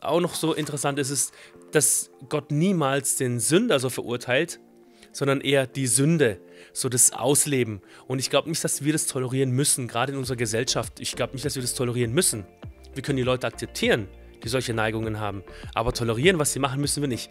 auch noch so interessant ist, ist, dass Gott niemals den Sünder so verurteilt, sondern eher die Sünde, so das Ausleben. Und ich glaube nicht, dass wir das tolerieren müssen, gerade in unserer Gesellschaft. Ich glaube nicht, dass wir das tolerieren müssen. Wir können die Leute akzeptieren, die solche Neigungen haben. Aber tolerieren, was sie machen, müssen wir nicht.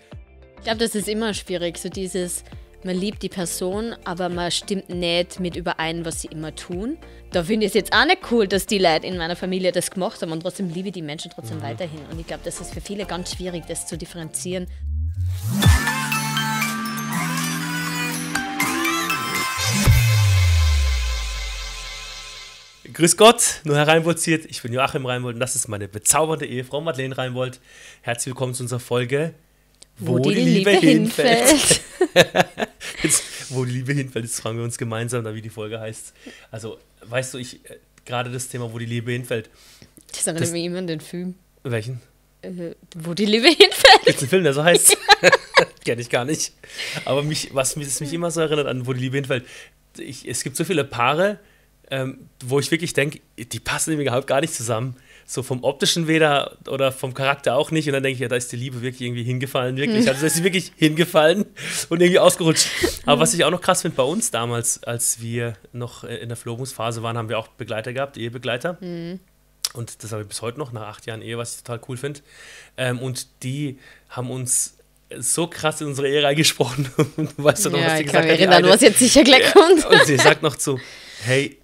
Ich glaube, das ist immer schwierig, so dieses, man liebt die Person, aber man stimmt nicht mit überein, was sie immer tun. Da finde ich es jetzt auch nicht cool, dass die Leute in meiner Familie das gemacht haben und trotzdem liebe ich die Menschen trotzdem mhm. weiterhin. Und ich glaube, das ist für viele ganz schwierig, das zu differenzieren. Grüß Gott, nur Herr Reinbold ziert. Ich bin Joachim Reinbold und das ist meine bezaubernde Ehefrau Madeleine Reinbold. Herzlich willkommen zu unserer Folge wo, wo die, die, Liebe, Liebe hinfällt. hinfällt jetzt, wo die Liebe hinfällt, jetzt fragen wir uns gemeinsam, da wie die Folge heißt. Also, weißt du, ich, äh, gerade das Thema, wo die Liebe hinfällt. Das erinnert mich immer an den Film. Welchen? Äh, wo die Liebe hinfällt. Gibt's einen Film, der so heißt? Kenne ich gar nicht. Aber mich, was mich, mich immer so erinnert an, wo die Liebe hinfällt, ich, es gibt so viele Paare, ähm, wo ich wirklich denke, die passen irgendwie überhaupt gar nicht zusammen so vom optischen weder oder vom Charakter auch nicht. Und dann denke ich, ja, da ist die Liebe wirklich irgendwie hingefallen, wirklich. Also da ist sie wirklich hingefallen und irgendwie ausgerutscht. Aber was ich auch noch krass finde, bei uns damals, als wir noch in der Verlobungsphase waren, haben wir auch Begleiter gehabt, Ehebegleiter. Mhm. Und das habe ich bis heute noch, nach acht Jahren Ehe, was ich total cool finde. Ähm, und die haben uns so krass in unsere Ehe reingesprochen. du weißt ja noch, was die gesagt hat. Ich kann mich erinnern, du hast jetzt sicher gleich kommt. Und sie sagt noch zu, hey,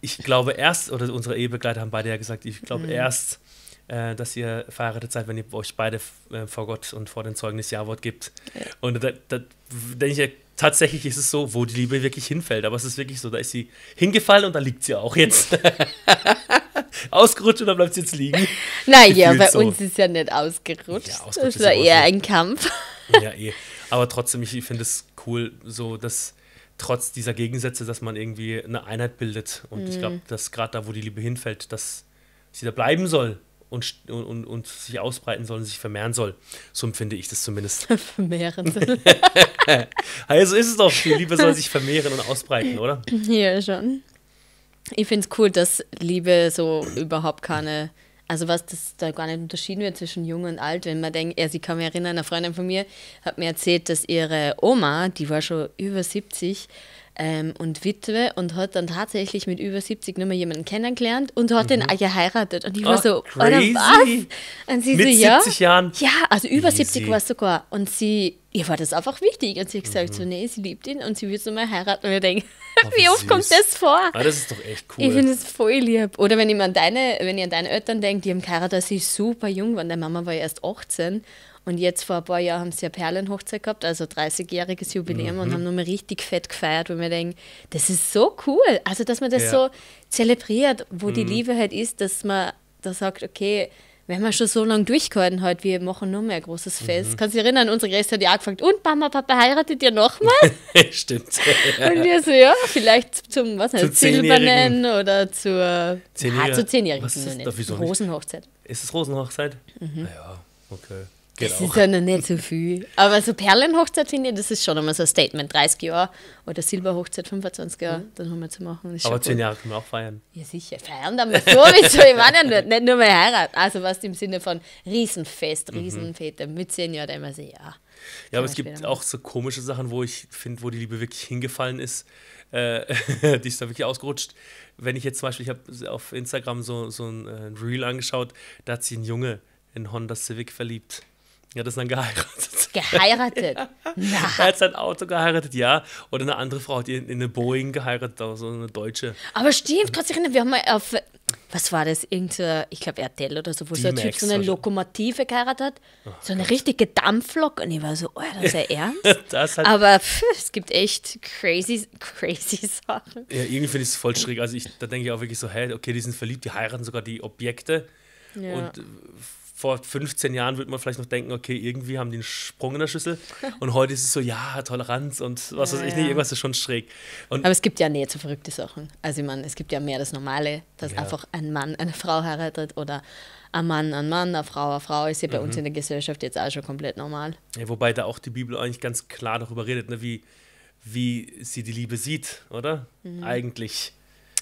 ich glaube erst, oder unsere Ehebegleiter haben beide ja gesagt, ich glaube mhm. erst, äh, dass ihr verheiratet seid, wenn ihr euch beide äh, vor Gott und vor den Zeugen das Jawort gibt. Ja. Und da, da denke ich, ja, tatsächlich ist es so, wo die Liebe wirklich hinfällt. Aber es ist wirklich so, da ist sie hingefallen und da liegt sie auch jetzt. ausgerutscht und oder bleibt sie jetzt liegen? Naja, bei so. uns ist ja nicht ausgerutscht. Ja, ausgerutscht das war eher ein Kampf. Ja, eh. Aber trotzdem, ich finde es cool, so dass trotz dieser Gegensätze, dass man irgendwie eine Einheit bildet. Und mhm. ich glaube, dass gerade da, wo die Liebe hinfällt, dass sie da bleiben soll und, und, und sich ausbreiten soll und sich vermehren soll. So empfinde ich das zumindest. vermehren. soll. also ist es doch, die Liebe soll sich vermehren und ausbreiten, oder? Ja, schon. Ich finde es cool, dass Liebe so überhaupt keine also was das da gar nicht unterschieden wird zwischen jung und alt, wenn man denkt, ja, ich kann mich erinnern, eine Freundin von mir hat mir erzählt, dass ihre Oma, die war schon über 70 ähm, und Witwe und hat dann tatsächlich mit über 70 nur nochmal jemanden kennengelernt und hat mhm. den auch geheiratet. Und ich war oh, so, crazy. oder was? Und sie mit so, 70 ja. Jahren? Ja, also über Easy. 70 war es sogar. Und sie ihr war das einfach wichtig. Und sie hat gesagt, mhm. so, nee, sie liebt ihn und sie will so mal heiraten. Und ich denke, oh, wie, wie oft kommt das vor? Ah, das ist doch echt cool. Ich finde es voll lieb. Oder wenn ich, an deine, wenn ich an deine Eltern denke, die haben geheiratet, als sie super jung waren. Deine Mama war ja erst 18. Und jetzt vor ein paar Jahren haben sie ja Perlenhochzeit gehabt, also 30-jähriges Jubiläum mhm. und haben nochmal richtig fett gefeiert, wo wir denken, das ist so cool. Also, dass man das ja. so zelebriert, wo mhm. die Liebe halt ist, dass man da sagt, okay, wir haben ja schon so lange durchgehalten heute, wir machen nur mehr großes mhm. Fest. Mhm. Kannst du dich erinnern, unsere Gäste hat ja angefragt, und Mama, Papa, heiratet ihr nochmal? Stimmt. und wir so, ja, vielleicht zum, was heißt, Silbernen oder zur Zehnjährigen. Ah, zur Zehnjährigen. Was ist das? Rosenhochzeit. Ist es Rosenhochzeit? Mhm. Naja, ah okay. Genau. Das ist ja noch nicht so viel. Aber so Perlenhochzeit finde ich, das ist schon immer so ein Statement. 30 Jahre oder Silberhochzeit 25 Jahre, mhm. dann haben wir zu machen. Aber 10 Jahre können wir auch feiern. Ja, sicher. Feiern dann wir sowieso. ich meine ja nicht, nicht nur mal heiraten. Also was im Sinne von Riesenfest, mhm. Riesenfete. Mhm. Mit 10 Jahren immer so, ja. Ja, aber es gibt auch so komische Sachen, wo ich finde, wo die Liebe wirklich hingefallen ist. Äh, die ist da wirklich ausgerutscht. Wenn ich jetzt zum Beispiel, ich habe auf Instagram so, so äh, ein Reel angeschaut, da hat sich ein Junge in Honda Civic verliebt. Die hat es dann geheiratet. Geheiratet? Na. Er hat sein Auto geheiratet, ja. Oder eine andere Frau hat in eine Boeing geheiratet, auch so eine deutsche. Aber stimmt, kannst du dich erinnern, wir haben mal auf, was war das, irgendein, ich glaube RTL oder so, wo so ein Typ so eine Lokomotive geheiratet hat, oh, so eine Gott. richtige Dampflok und ich war so, oh, das ist ja ernst. das Aber pff, es gibt echt crazy, crazy Sachen. Ja, irgendwie finde ich es voll schräg. Also ich, da denke ich auch wirklich so, hey, okay, die sind verliebt, die heiraten sogar die Objekte. Ja. Und äh, vor 15 Jahren würde man vielleicht noch denken, okay, irgendwie haben die einen Sprung in der Schüssel. Und heute ist es so, ja, Toleranz und was ja, weiß ich nicht, irgendwas ist schon schräg. Und Aber es gibt ja näher zu verrückte Sachen. Also ich meine, es gibt ja mehr das Normale, dass ja. einfach ein Mann eine Frau heiratet oder ein Mann ein Mann, eine Frau eine Frau. Ist ja bei mhm. uns in der Gesellschaft jetzt auch schon komplett normal. Ja, wobei da auch die Bibel eigentlich ganz klar darüber redet, ne, wie, wie sie die Liebe sieht, oder? Mhm. Eigentlich.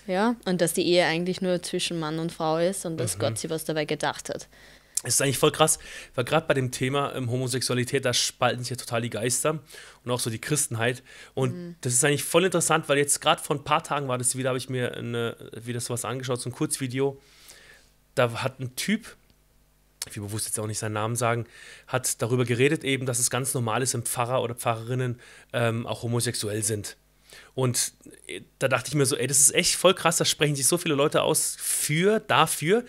Ja, und dass die Ehe eigentlich nur zwischen Mann und Frau ist und dass mhm. Gott sich was dabei gedacht hat. Es ist eigentlich voll krass, weil gerade bei dem Thema ähm, Homosexualität, da spalten sich ja total die Geister und auch so die Christenheit. Und mhm. das ist eigentlich voll interessant, weil jetzt gerade vor ein paar Tagen war das wieder, habe ich mir eine, wieder sowas angeschaut, so ein Kurzvideo. Da hat ein Typ, ich will bewusst jetzt auch nicht seinen Namen sagen, hat darüber geredet eben, dass es ganz normal ist, wenn Pfarrer oder Pfarrerinnen ähm, auch homosexuell sind. Und äh, da dachte ich mir so, ey, das ist echt voll krass, da sprechen sich so viele Leute aus für, dafür.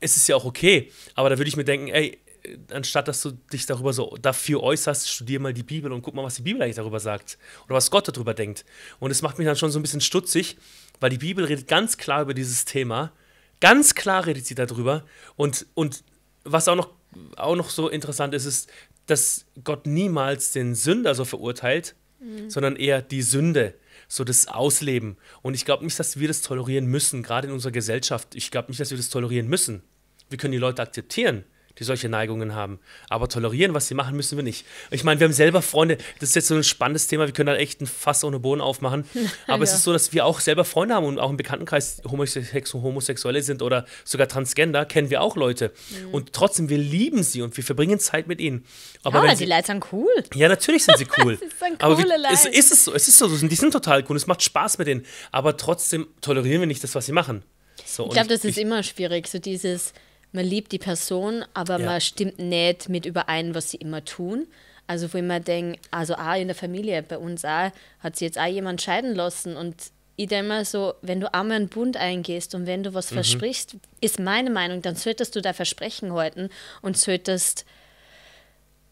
Es ist ja auch okay, aber da würde ich mir denken, ey, äh, anstatt dass du dich darüber so dafür äußerst, studier mal die Bibel und guck mal, was die Bibel eigentlich darüber sagt oder was Gott darüber denkt. Und es macht mich dann schon so ein bisschen stutzig, weil die Bibel redet ganz klar über dieses Thema, ganz klar redet sie darüber und, und was auch noch, auch noch so interessant ist, ist, dass Gott niemals den Sünder so verurteilt, Mhm. sondern eher die Sünde, so das Ausleben. Und ich glaube nicht, dass wir das tolerieren müssen, gerade in unserer Gesellschaft. Ich glaube nicht, dass wir das tolerieren müssen. Wir können die Leute akzeptieren, die solche Neigungen haben. Aber tolerieren, was sie machen, müssen wir nicht. Ich meine, wir haben selber Freunde, das ist jetzt so ein spannendes Thema, wir können da echt ein Fass ohne Boden aufmachen. Aber ja. es ist so, dass wir auch selber Freunde haben und auch im Bekanntenkreis Homosex Homosexuelle sind oder sogar Transgender, kennen wir auch Leute. Mhm. Und trotzdem, wir lieben sie und wir verbringen Zeit mit ihnen. Aber ja, die Leute sind cool. Ja, natürlich sind sie cool. Aber wie, ist, es so, es ist so, die sind total cool, es macht Spaß mit denen. Aber trotzdem tolerieren wir nicht das, was sie machen. So, ich glaube, das ist ich, immer schwierig, so dieses man liebt die Person, aber ja. man stimmt nicht mit überein, was sie immer tun. Also wo ich mir denke, also auch in der Familie, bei uns auch, hat sich jetzt auch jemand scheiden lassen und ich denke mal so, wenn du einmal einen Bund eingehst und wenn du was mhm. versprichst, ist meine Meinung, dann solltest du da Versprechen halten und solltest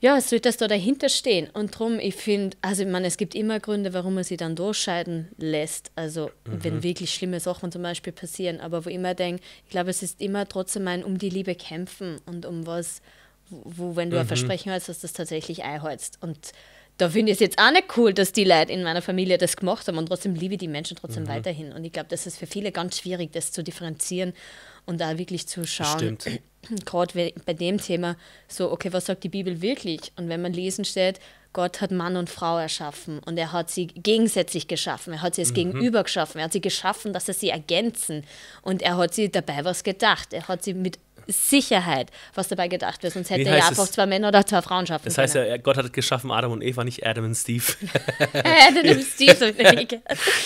ja, es wird das da dahinter stehen. Und darum, ich finde, also ich meine, es gibt immer Gründe, warum man sie dann durchscheiden lässt. Also mhm. wenn wirklich schlimme Sachen zum Beispiel passieren. Aber wo ich immer denke, ich glaube, es ist immer trotzdem ein um die Liebe kämpfen und um was, wo, wenn du mhm. ein Versprechen hast, dass das tatsächlich einhältst. Und da finde ich es jetzt auch nicht cool, dass die Leute in meiner Familie das gemacht haben und trotzdem liebe ich die Menschen trotzdem mhm. weiterhin. Und ich glaube, das ist für viele ganz schwierig, das zu differenzieren und da wirklich zu schauen. Stimmt gerade bei dem Thema so, okay, was sagt die Bibel wirklich? Und wenn man lesen steht, Gott hat Mann und Frau erschaffen und er hat sie gegensätzlich geschaffen, er hat sie es mhm. gegenüber geschaffen, er hat sie geschaffen, dass er sie ergänzen und er hat sie dabei was gedacht, er hat sie mit Sicherheit, was dabei gedacht wird. Sonst hätte er ja einfach zwei Männer oder zwei Frauen schaffen das können. Das heißt ja, Gott hat geschaffen Adam und Eva, nicht Adam und Steve. Adam und Steve.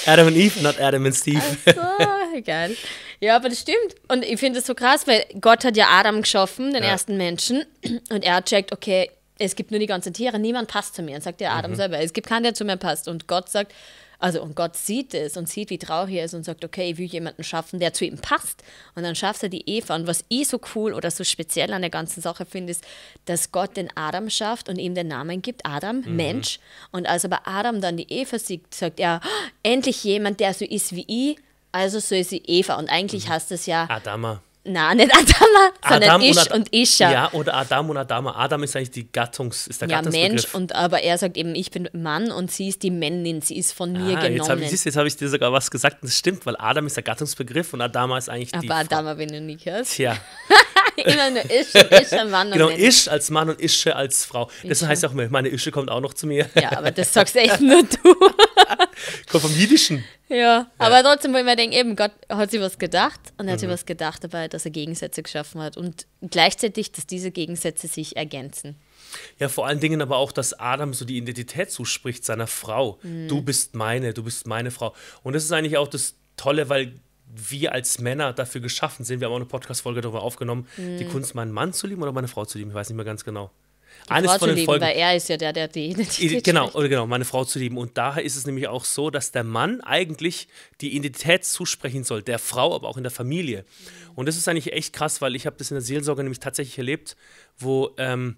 Adam und Eve, not Adam und Steve. Ach so, geil. Ja, aber das stimmt. Und ich finde es so krass, weil Gott hat ja Adam geschaffen, den ja. ersten Menschen. Und er hat checkt, okay, es gibt nur die ganzen Tiere, niemand passt zu mir. Und sagt ja Adam mhm. selber, es gibt keinen, der zu mir passt. Und Gott sagt, also, und Gott sieht es und sieht, wie traurig er ist und sagt, okay, ich will jemanden schaffen, der zu ihm passt. Und dann schafft er die Eva. Und was ich so cool oder so speziell an der ganzen Sache finde, ist, dass Gott den Adam schafft und ihm den Namen gibt, Adam, mhm. Mensch. Und als aber Adam dann die Eva sieht, sagt er, oh, endlich jemand, der so ist wie ich, also so ist sie Eva. Und eigentlich mhm. heißt es ja... Adama. Nein, nicht Adama, sondern Adam Ich und, Ad und Isha. Ja, oder Adam und Adama. Adam ist eigentlich die Gattungs, ist der Ja, Mensch, und, aber er sagt eben, ich bin Mann und sie ist die Männin, sie ist von mir ah, genommen. Jetzt habe ich, hab ich dir sogar was gesagt und das stimmt, weil Adam ist der Gattungsbegriff und Adama ist eigentlich aber die. Aber Adama, Frau. wenn du nicht hörst. Tja. Immer nur Ische, Ische Mann und Genau, Mensch. Isch als Mann und Ische als Frau. Das Ische. heißt auch, meine Ische kommt auch noch zu mir. Ja, aber das sagst echt nur du. kommt vom Jüdischen. Ja, ja, aber trotzdem, wo ich mir denke, eben Gott hat sich was gedacht und er hat mhm. sich was gedacht dabei, dass er Gegensätze geschaffen hat und gleichzeitig, dass diese Gegensätze sich ergänzen. Ja, vor allen Dingen aber auch, dass Adam so die Identität zuspricht seiner Frau. Mhm. Du bist meine, du bist meine Frau. Und das ist eigentlich auch das Tolle, weil wir als Männer dafür geschaffen sind. Wir haben auch eine Podcast-Folge darüber aufgenommen, mhm. die hm. Kunst, meinen Mann zu lieben oder meine Frau zu lieben. Ich weiß nicht mehr ganz genau. Die Eines Frau von zu den lieben, Folgen, weil er ist ja der, der die Identität Genau, oder genau, meine Frau zu lieben. Und daher ist es nämlich auch so, dass der Mann eigentlich die Identität zusprechen soll, der Frau, aber auch in der Familie. Und das ist eigentlich echt krass, weil ich habe das in der Seelsorge nämlich tatsächlich erlebt, wo ähm,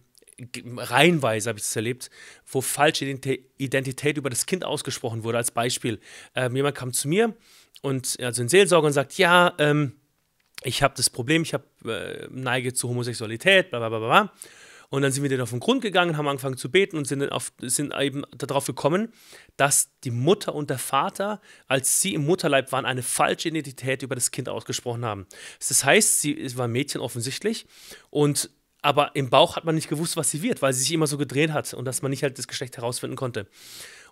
reihenweise habe ich das erlebt, wo falsche Identität über das Kind ausgesprochen wurde. Als Beispiel, ähm, jemand kam zu mir und also in Seelsorge und sagt, ja, ähm, ich habe das Problem, ich habe äh, neige zu Homosexualität, bla bla bla bla. Und dann sind wir denen auf den Grund gegangen, haben angefangen zu beten und sind, auf, sind eben darauf gekommen, dass die Mutter und der Vater, als sie im Mutterleib waren, eine falsche Identität über das Kind ausgesprochen haben. Das heißt, sie war ein Mädchen offensichtlich und aber im Bauch hat man nicht gewusst, was sie wird, weil sie sich immer so gedreht hat und dass man nicht halt das Geschlecht herausfinden konnte.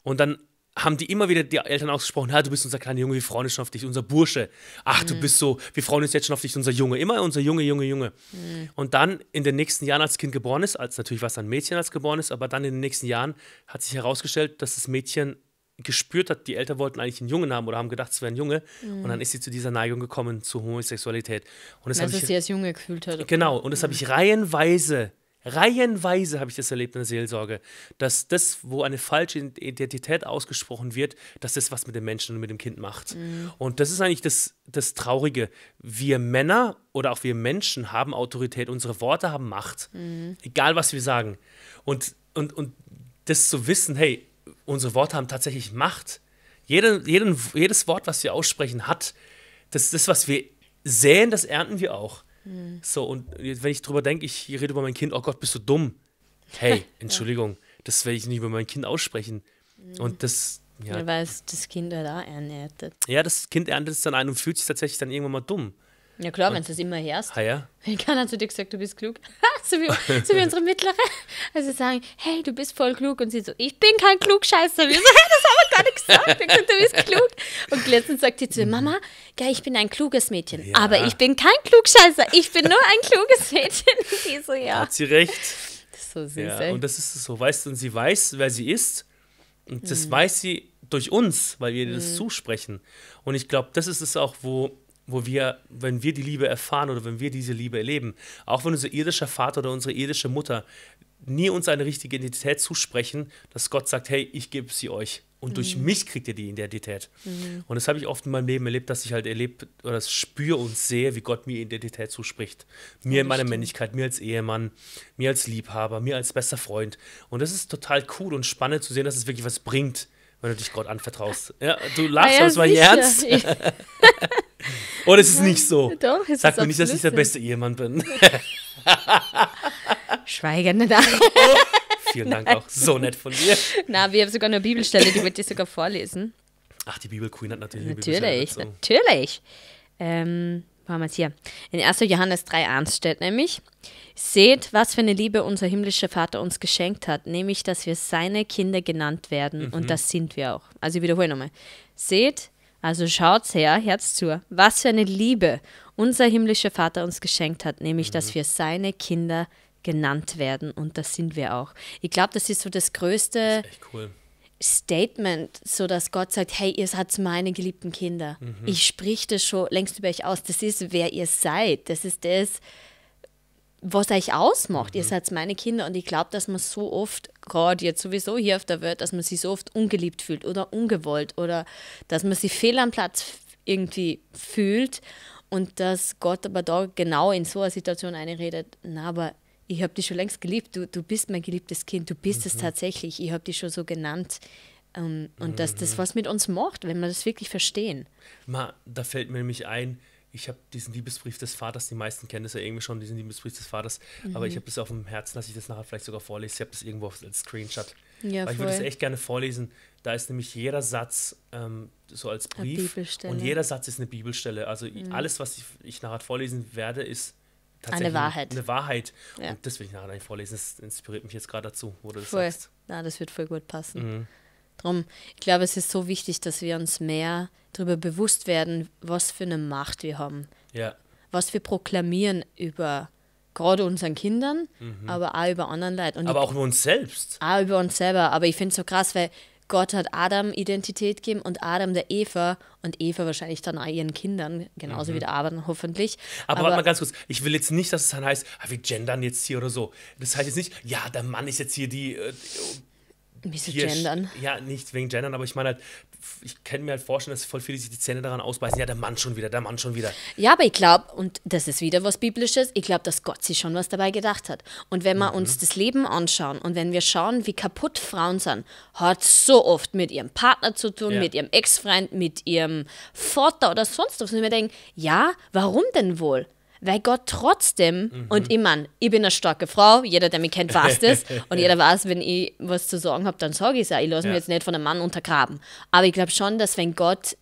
Und dann haben die immer wieder die Eltern ausgesprochen, du bist unser kleiner Junge, wir freuen uns schon auf dich, unser Bursche. Ach, mhm. du bist so, wir freuen uns jetzt schon auf dich, unser Junge. Immer unser Junge, Junge, Junge. Mhm. Und dann in den nächsten Jahren, als Kind geboren ist, als natürlich was ein Mädchen als geboren ist, aber dann in den nächsten Jahren hat sich herausgestellt, dass das Mädchen gespürt hat, die Eltern wollten eigentlich einen Jungen haben oder haben gedacht, es wäre ein Junge. Mhm. Und dann ist sie zu dieser Neigung gekommen, zur Homosexualität. Und das Weil sie als Junge gefühlt hat. Genau, und das habe ich mhm. reihenweise Reihenweise habe ich das erlebt in der Seelsorge, dass das, wo eine falsche Identität ausgesprochen wird, dass das was mit dem Menschen und mit dem Kind macht. Mhm. Und das ist eigentlich das, das Traurige. Wir Männer oder auch wir Menschen haben Autorität, unsere Worte haben Macht, mhm. egal was wir sagen. Und, und, und das zu wissen, hey, unsere Worte haben tatsächlich Macht. Jede, jeden, jedes Wort, was wir aussprechen, hat das, das, was wir säen, das ernten wir auch. Hm. So, und wenn ich drüber denke, ich rede über mein Kind, oh Gott, bist du dumm. Hey, Entschuldigung, ja. das werde ich nicht über mein Kind aussprechen. Mhm. Und das. Ja. ja. weil es das Kind halt auch ernährt. Ja, das Kind erntet es dann ein und fühlt sich tatsächlich dann irgendwann mal dumm. Ja klar, wenn du das immer hörst. Ah, ja. Wenn keiner zu dir gesagt, du bist klug. so, wie, so wie unsere Mittlere. Also sagen, hey, du bist voll klug. Und sie so, ich bin kein Klugscheißer. Wir so, das gar gerade gesagt, Du bist klug. Und letztens sagt sie zu mir, Mama, ja, ich bin ein kluges Mädchen, ja. aber ich bin kein Klugscheißer, ich bin nur ein kluges Mädchen. die so, ja. Hat sie recht. Das ist so süß, ja, ey. Und das ist so, weißt du, und sie weiß, wer sie ist. Und das mhm. weiß sie durch uns, weil wir ihr das mhm. zusprechen. Und ich glaube, das ist es auch, wo wo wir, wenn wir die Liebe erfahren oder wenn wir diese Liebe erleben, auch wenn unser irdischer Vater oder unsere irdische Mutter nie uns eine richtige Identität zusprechen, dass Gott sagt, hey, ich gebe sie euch. Und mhm. durch mich kriegt ihr die Identität. Mhm. Und das habe ich oft in meinem Leben erlebt, dass ich halt erlebe oder das spüre und sehe, wie Gott mir Identität zuspricht. Mir ja, in meiner stimmt. Männlichkeit, mir als Ehemann, mir als Liebhaber, mir als bester Freund. Und das ist total cool und spannend zu sehen, dass es wirklich was bringt, wenn du dich Gott anvertraust. Ja, du lachst, ah ja, aber es war ernst. Oder es ist nicht so. Doch, es Sag ist mir nicht, dass ich der beste Ehemann bin. Schweigende da. Vielen Dank auch. So nett von dir. Na, wir haben sogar eine Bibelstelle, die wollte ich sogar vorlesen. Ach, die Bibel Queen hat natürlich eine Natürlich, Bibelstelle natürlich. Ähm, wo haben wir es hier? In 1. Johannes 3,1 steht nämlich: Seht, was für eine Liebe unser himmlischer Vater uns geschenkt hat, nämlich, dass wir seine Kinder genannt werden. Mhm. Und das sind wir auch. Also, ich wiederhole nochmal: Seht, also schaut's her, Herz zu, was für eine Liebe unser himmlischer Vater uns geschenkt hat, nämlich, mhm. dass wir seine Kinder genannt genannt werden und das sind wir auch. Ich glaube, das ist so das größte das cool. Statement, so dass Gott sagt, hey, ihr seid meine geliebten Kinder. Mhm. Ich sprich das schon längst über euch aus. Das ist, wer ihr seid. Das ist das, was euch ausmacht. Mhm. Ihr seid meine Kinder und ich glaube, dass man so oft, gerade jetzt sowieso hier auf der Welt, dass man sich so oft ungeliebt fühlt oder ungewollt oder dass man sich fehl am Platz irgendwie fühlt und dass Gott aber da genau in so einer Situation einredet, na, aber ich habe dich schon längst geliebt, du, du bist mein geliebtes Kind, du bist mhm. es tatsächlich, ich habe dich schon so genannt. Um, ähm, und mhm. dass das mhm. was mit uns macht, wenn wir das wirklich verstehen. Ma, da fällt mir nämlich ein, ich habe diesen Liebesbrief des Vaters, die meisten kennen das ja irgendwie schon, diesen Liebesbrief des Vaters, mhm. aber ich mhm. habe das auf dem Herzen, dass ich das nachher vielleicht sogar vorlese. Ich habe das irgendwo als Screenshot. Ja, Weil ich würde das echt gerne vorlesen. Da ist nämlich jeder Satz ähm, so als Brief und jeder Satz ist eine Bibelstelle. Also mhm. alles, was ich, ich nachher vorlesen werde, ist eine Wahrheit. Eine Wahrheit. Ja. Und das will ich nachher nicht vorlesen. Das inspiriert mich jetzt gerade dazu, wo du das voll. sagst. Na, das wird voll gut passen. Mhm. Drum, ich glaube, es ist so wichtig, dass wir uns mehr darüber bewusst werden, was für eine Macht wir haben. Ja. Was wir proklamieren über gerade unseren Kindern, mhm. aber auch über anderen Leuten. Und aber ich, auch über uns selbst. Auch über uns selber. Aber ich finde es so krass, weil Gott hat Adam Identität gegeben und Adam der Eva und Eva wahrscheinlich dann auch ihren Kindern, genauso mhm. wie der Adam hoffentlich. Aber, aber warte mal ganz kurz, ich will jetzt nicht, dass es dann heißt, ah, wir gendern jetzt hier oder so. Das heißt jetzt nicht, ja, der Mann ist jetzt hier die. Äh, Wieso gendern? Ja, nicht wegen gendern, aber ich meine halt, ich kann mir halt vorstellen, dass voll viele sich die Zähne daran ausbeißen. Ja, der Mann schon wieder, der Mann schon wieder. Ja, aber ich glaube, und das ist wieder was Biblisches, ich glaube, dass Gott sich schon was dabei gedacht hat. Und wenn wir mhm. uns das Leben anschauen und wenn wir schauen, wie kaputt Frauen sind, hat so oft mit ihrem Partner zu tun, ja. mit ihrem Ex-Freund, mit ihrem Vater oder sonst was. Und ich mir denke, ja, warum denn wohl? weil Gott trotzdem mhm. und ich meine, ich bin eine starke Frau, jeder, der mich kennt, weiß das und jeder weiß, wenn ich was zu sagen habe, dann sage ich es ja, Ich lasse ja. mich jetzt nicht von einem Mann untergraben. Aber ich glaube schon, dass wenn Gott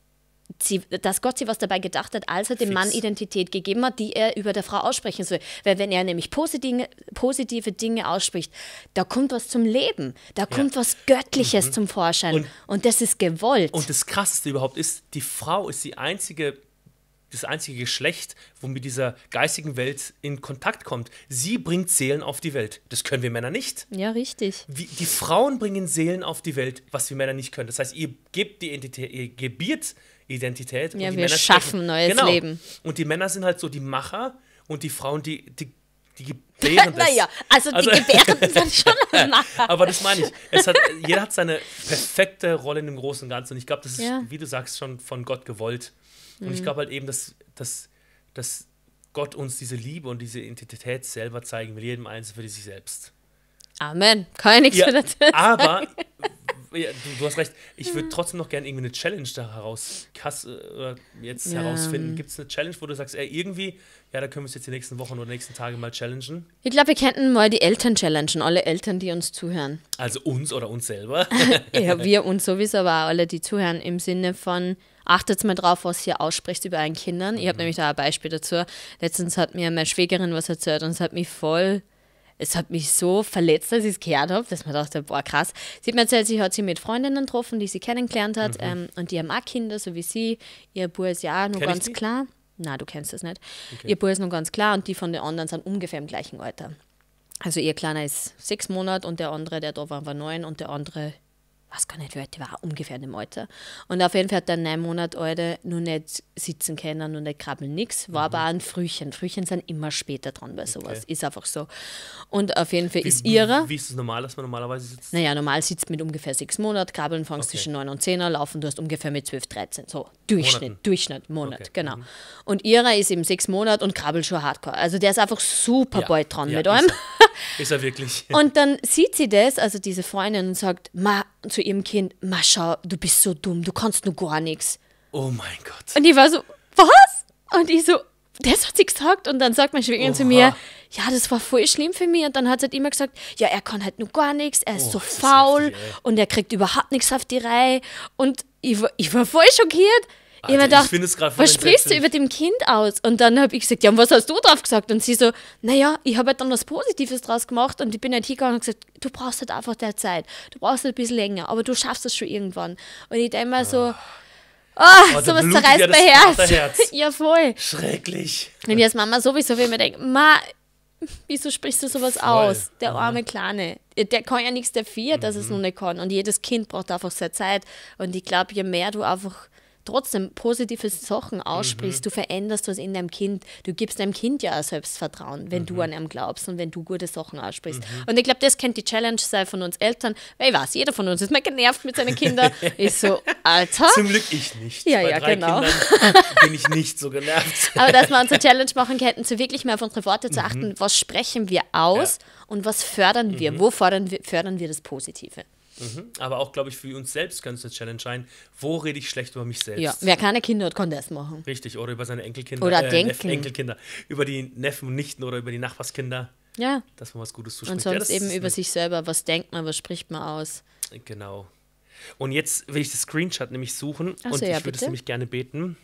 Sie, dass Gott sie was dabei gedacht hat, als er dem Fix. Mann Identität gegeben hat, die er über der Frau aussprechen soll. Weil wenn er nämlich positive, positive Dinge ausspricht, da kommt was zum Leben, da kommt ja. was Göttliches mhm. zum Vorschein. Und, und, das ist gewollt. Und das Krasseste überhaupt ist, die Frau ist die einzige das einzige Geschlecht, wo mit dieser geistigen Welt in Kontakt kommt. Sie bringt Seelen auf die Welt. Das können wir Männer nicht. Ja, richtig. Wie, die Frauen bringen Seelen auf die Welt, was wir Männer nicht können. Das heißt, ihr gebt die Identität, ihr gebiert Identität. Ja, wir Männer schaffen sprechen. neues genau. Leben. Und die Männer sind halt so die Macher und die Frauen, die, die die Gebärenden. naja, also, also die Gebärenden sind schon ein Macher. Aber das meine ich. Hat, jeder hat seine perfekte Rolle in dem Großen und Ganzen. Und ich glaube, das ist, ja. wie du sagst, schon von Gott gewollt. Mhm. Und ich mhm. glaube halt eben, dass, dass, dass Gott uns diese Liebe und diese Identität selber zeigen will, jedem Einzelnen für sich selbst. Amen. Kann ich nichts ja, mehr dazu Aber, ja, du, du, hast recht, ich würde mhm. trotzdem noch gerne irgendwie eine Challenge da heraus, hast, äh, jetzt ja. herausfinden. Gibt es eine Challenge, wo du sagst, ey, irgendwie, ja, da können wir es jetzt die nächsten Wochen oder nächsten Tage mal challengen? Ich glaube, wir könnten mal die Eltern challengen, alle Eltern, die uns zuhören. Also uns oder uns selber? ja, wir uns sowieso, aber auch alle, die zuhören, im Sinne von, achtet mal drauf, was ihr ausspricht über euren Kindern. Ich habe mhm. nämlich da ein Beispiel dazu. Letztens hat mir meine Schwägerin was erzählt und es hat mich voll es hat mich so verletzt, dass ich es gehört habe, dass man dachte, boah, krass. Sie hat mir erzählt, sie hat sie mit Freundinnen getroffen, die sie kennengelernt hat. Mhm. Ähm, und die haben auch Kinder, so wie sie. Ihr Bub ist ja nur ganz klar. Na, du kennst das nicht. Okay. Ihr Bub ist nur ganz klar und die von den anderen sind ungefähr im gleichen Alter. Also ihr Kleiner ist sechs Monate und der andere, der da war, war neun und der andere weiß gar nicht, wie alt die war, ungefähr in dem Alter. Und auf jeden Fall hat der neun Monate alte nur nicht sitzen können, und nicht krabbeln, nichts. War mhm. aber ein Frühchen. Frühchen sind immer später dran bei sowas. Okay. Ist einfach so. Und auf jeden Fall wie, ist ihrer. Wie ist es normal, dass man normalerweise sitzt? Naja, normal sitzt mit ungefähr sechs Monaten, krabbeln fangst okay. zwischen neun und zehn laufen du hast ungefähr mit zwölf, dreizehn. So, Durchschnitt, Monaten. Durchschnitt, Monat, okay. genau. Mhm. Und ihrer ist eben sechs Monate und krabbelt schon hardcore. Also der ist einfach super ja. bald dran ja, mit ist allem. Er. Ist er wirklich. Und dann sieht sie das, also diese Freundin, und sagt, ma, zu ihrem Kind, Mascha, du bist so dumm, du kannst nur gar nichts. Oh mein Gott. Und die war so, was? Und ich so, das hat sie gesagt. Und dann sagt mein Schwägerin zu mir, ja, das war voll schlimm für mich. Und dann hat sie halt immer gesagt, ja, er kann halt nur gar nichts, er ist oh, so faul ist heftig, und er kriegt überhaupt nichts auf die Reihe. Und ich ich war voll schockiert. Alter, ich, gedacht, ich finde es gerade Was sprichst du über dem Kind aus? Und dann habe ich gesagt, ja, und was hast du drauf gesagt? Und sie so, naja, ich habe halt dann was Positives draus gemacht und ich bin halt hingegangen und gesagt, du brauchst halt einfach der Zeit. Du brauchst halt ein bisschen länger, aber du schaffst das schon irgendwann. Und ich denke mal so, ah. Ah, oh, oh sowas zerreißt mein Herz. Herz. ja, voll. Schrecklich. Wenn ich als Mama sowieso, wenn ich mir denke, Ma, wieso sprichst du sowas Voll. aus? Der mhm. arme Kleine. Der kann ja nichts dafür, dass mhm. es noch nicht kann. Und jedes Kind braucht einfach seine Zeit. Und ich glaube, je mehr du einfach trotzdem positive Sachen mhm. aussprichst, mhm. du veränderst was in deinem Kind, du gibst deinem Kind ja auch Selbstvertrauen, wenn mhm. du an ihm glaubst und wenn du gute Sachen aussprichst. Mhm. Und ich glaube, das könnte die Challenge sein von uns Eltern, weil ich weiß, jeder von uns ist mal genervt mit seinen Kindern. ist so, Alter. Zum Glück ich nicht. Ja, Bei ja, genau. Kindern bin ich nicht so genervt. Aber dass wir unsere Challenge machen könnten, zu wirklich mehr auf unsere Worte zu mhm. achten, was sprechen wir aus ja. und was fördern wir, mhm. wo fördern wir, fördern wir das Positive. Mhm. Aber auch, glaube ich, für uns selbst kann es eine Challenge sein. Wo rede ich schlecht über mich selbst? Ja, wer keine Kinder hat, kann das machen. Richtig, oder über seine Enkelkinder. Oder äh, denken. Enkelkinder. Über die Neffen und Nichten oder über die Nachbarskinder. Ja. Dass man was Gutes zuspricht. Und sonst ja, eben über sich selber. Was denkt man, was spricht man aus? Genau. Und jetzt will ich das Screenshot nämlich suchen so, und ich ja, würde es nämlich gerne beten.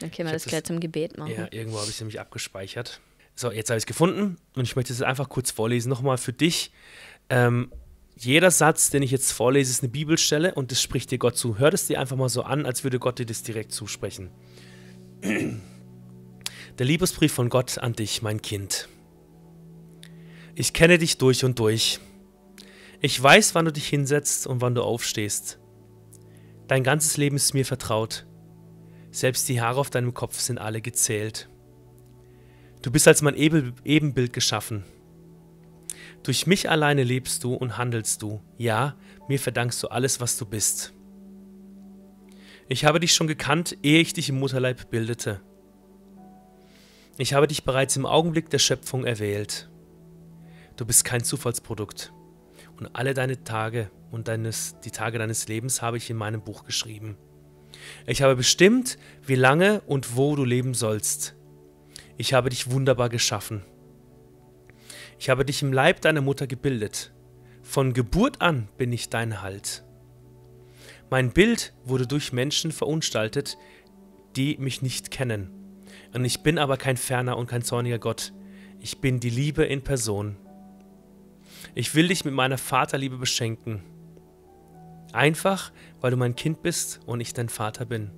Dann können wir das gleich zum Gebet machen. Ja, irgendwo habe ich es nämlich abgespeichert. So, jetzt habe ich es gefunden und ich möchte es einfach kurz vorlesen. Nochmal für dich. Ähm, jeder Satz, den ich jetzt vorlese, ist eine Bibelstelle und das spricht dir Gott zu. Hör es dir einfach mal so an, als würde Gott dir das direkt zusprechen. Der Liebesbrief von Gott an dich, mein Kind. Ich kenne dich durch und durch. Ich weiß, wann du dich hinsetzt und wann du aufstehst. Dein ganzes Leben ist mir vertraut. Selbst die Haare auf deinem Kopf sind alle gezählt. Du bist als mein Ebenbild geschaffen. Durch mich alleine lebst du und handelst du. Ja, mir verdankst du alles, was du bist. Ich habe dich schon gekannt, ehe ich dich im Mutterleib bildete. Ich habe dich bereits im Augenblick der Schöpfung erwählt. Du bist kein Zufallsprodukt. Und alle deine Tage und deines, die Tage deines Lebens habe ich in meinem Buch geschrieben. Ich habe bestimmt, wie lange und wo du leben sollst. Ich habe dich wunderbar geschaffen. Ich habe dich im Leib deiner Mutter gebildet. Von Geburt an bin ich dein Halt. Mein Bild wurde durch Menschen verunstaltet, die mich nicht kennen. Und ich bin aber kein ferner und kein zorniger Gott. Ich bin die Liebe in Person. Ich will dich mit meiner Vaterliebe beschenken. Einfach, weil du mein Kind bist und ich dein Vater bin.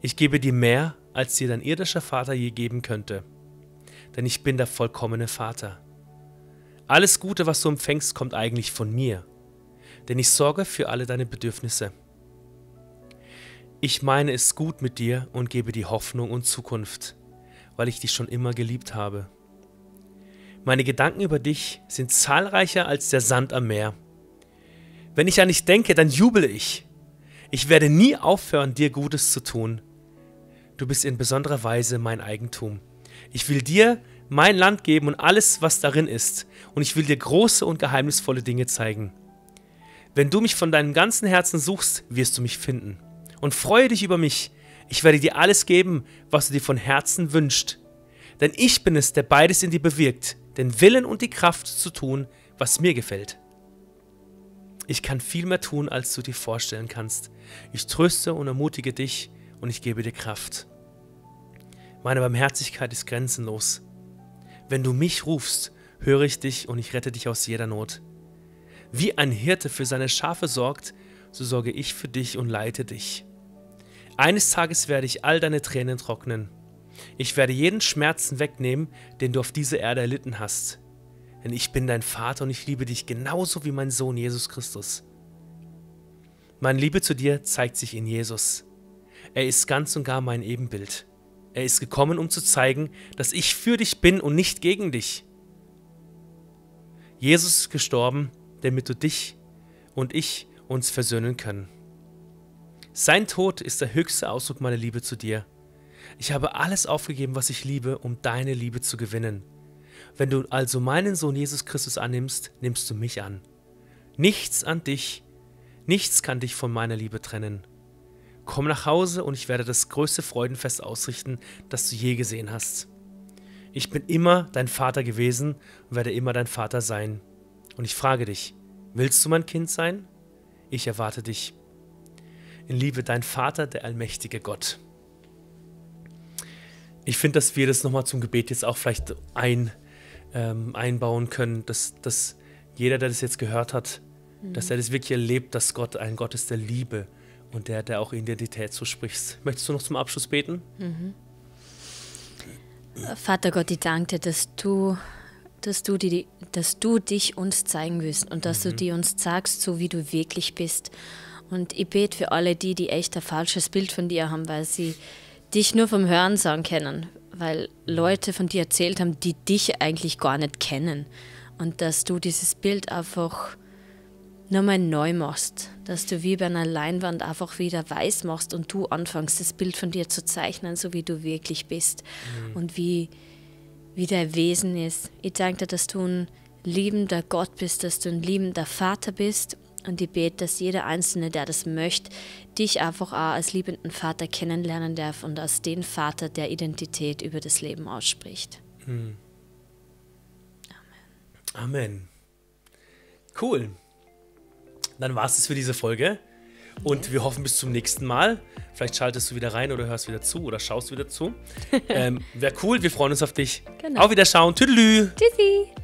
Ich gebe dir mehr, als dir dein irdischer Vater je geben könnte. Denn ich bin der vollkommene Vater. Alles Gute, was du empfängst, kommt eigentlich von mir, denn ich sorge für alle deine Bedürfnisse. Ich meine es gut mit dir und gebe dir Hoffnung und Zukunft, weil ich dich schon immer geliebt habe. Meine Gedanken über dich sind zahlreicher als der Sand am Meer. Wenn ich an dich denke, dann jubel ich. Ich werde nie aufhören, dir Gutes zu tun. Du bist in besonderer Weise mein Eigentum. Ich will dir mein Land geben und alles, was darin ist, und ich will dir große und geheimnisvolle Dinge zeigen. Wenn du mich von deinem ganzen Herzen suchst, wirst du mich finden. Und freue dich über mich, ich werde dir alles geben, was du dir von Herzen wünschst. Denn ich bin es, der beides in dir bewirkt, den Willen und die Kraft zu tun, was mir gefällt. Ich kann viel mehr tun, als du dir vorstellen kannst. Ich tröste und ermutige dich und ich gebe dir Kraft. Meine Barmherzigkeit ist grenzenlos. Wenn du mich rufst, höre ich dich und ich rette dich aus jeder Not. Wie ein Hirte für seine Schafe sorgt, so sorge ich für dich und leite dich. Eines Tages werde ich all deine Tränen trocknen. Ich werde jeden Schmerzen wegnehmen, den du auf dieser Erde erlitten hast. Denn ich bin dein Vater und ich liebe dich genauso wie mein Sohn Jesus Christus. Meine Liebe zu dir zeigt sich in Jesus. Er ist ganz und gar mein Ebenbild. Er ist gekommen, um zu zeigen, dass ich für dich bin und nicht gegen dich. Jesus ist gestorben, damit du dich und ich uns versöhnen können. Sein Tod ist der höchste Ausdruck meiner Liebe zu dir. Ich habe alles aufgegeben, was ich liebe, um deine Liebe zu gewinnen. Wenn du also meinen Sohn Jesus Christus annimmst, nimmst du mich an. Nichts an dich, nichts kann dich von meiner Liebe trennen. Komm nach Hause und ich werde das größte Freudenfest ausrichten, das du je gesehen hast. Ich bin immer dein Vater gewesen und werde immer dein Vater sein. Und ich frage dich, willst du mein Kind sein? Ich erwarte dich. In Liebe dein Vater, der allmächtige Gott. Ich finde, dass wir das nochmal zum Gebet jetzt auch vielleicht ein, ähm, einbauen können, dass, dass jeder, der das jetzt gehört hat, mhm. dass er das wirklich erlebt, dass Gott ein Gott ist der Liebe, und der, der auch Identität zusprichst. Möchtest du noch zum Abschluss beten? Mhm. Äh, Vater Gott, ich danke dir, dass du, dass du, die, dass du dich uns zeigen wirst und dass mhm. du dir uns sagst, so wie du wirklich bist. Und ich bete für alle die, die echt ein falsches Bild von dir haben, weil sie dich nur vom Hören sagen kennen, weil mhm. Leute von dir erzählt haben, die dich eigentlich gar nicht kennen. Und dass du dieses Bild einfach nochmal neu machst, dass du wie bei einer Leinwand einfach wieder weiß machst und du anfängst, das Bild von dir zu zeichnen, so wie du wirklich bist mhm. und wie, wie dein Wesen ist. Ich danke dir, dass du ein liebender Gott bist, dass du ein liebender Vater bist und ich bete, dass jeder Einzelne, der das möchte, dich einfach auch als liebenden Vater kennenlernen darf und als den Vater, der Identität über das Leben ausspricht. Mhm. Amen. Amen. Cool dann war es das für diese Folge. Und wir hoffen bis zum nächsten Mal. Vielleicht schaltest du wieder rein oder hörst wieder zu oder schaust wieder zu. ähm, Wäre cool, wir freuen uns auf dich. Genau. Auf Wiederschauen. Tüdelü. Tschüssi.